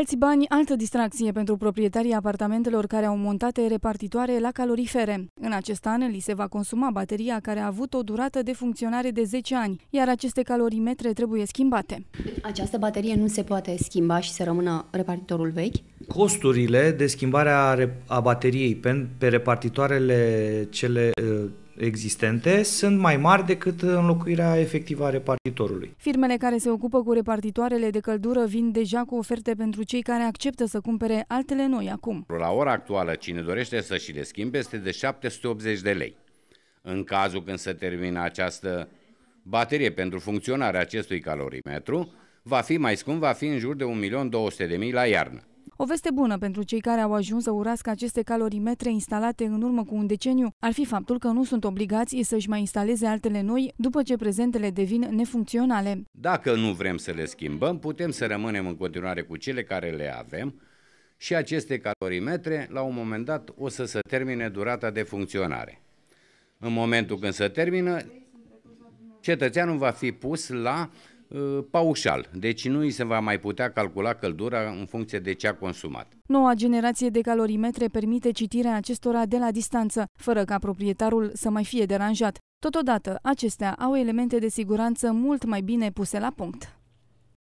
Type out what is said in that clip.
Alți bani, altă distracție pentru proprietarii apartamentelor care au montate repartitoare la calorifere. În acest an li se va consuma bateria care a avut o durată de funcționare de 10 ani, iar aceste calorimetre trebuie schimbate. Această baterie nu se poate schimba și să rămână repartitorul vechi? Costurile de schimbare a, bateriei pe repartitoarele cele ă, existente sunt mai mari decât înlocuirea efectivă a repartitorului. Firmele care se ocupă cu repartitoarele de căldură vin deja cu oferte pentru cei care acceptă să cumpere altele noi acum. La ora actuală, cine dorește să și le schimbe este de 780 de lei. În cazul când se termină această baterie pentru funcționarea acestui calorimetru, va fi mai scump, va fi în jur de 1.200.000 la iarnă. O veste bună pentru cei care au ajuns să urască aceste calorimetre instalate în urmă cu un deceniu ar fi faptul că nu sunt obligați să-și mai instaleze altele noi după ce prezentele devin nefuncționale. Dacă nu vrem să le schimbăm, putem să rămânem în continuare cu cele care le avem și aceste calorimetre, la un moment dat, o să se termine durata de funcționare. În momentul când se termină, cetățeanul va fi pus la Uh, paușal, deci nu îi se va mai putea calcula căldura în funcție de ce a consumat. Noua generație de calorimetre permite citirea acestora de la distanță, fără ca proprietarul să mai fie deranjat. Totodată, acestea au elemente de siguranță mult mai bine puse la punct.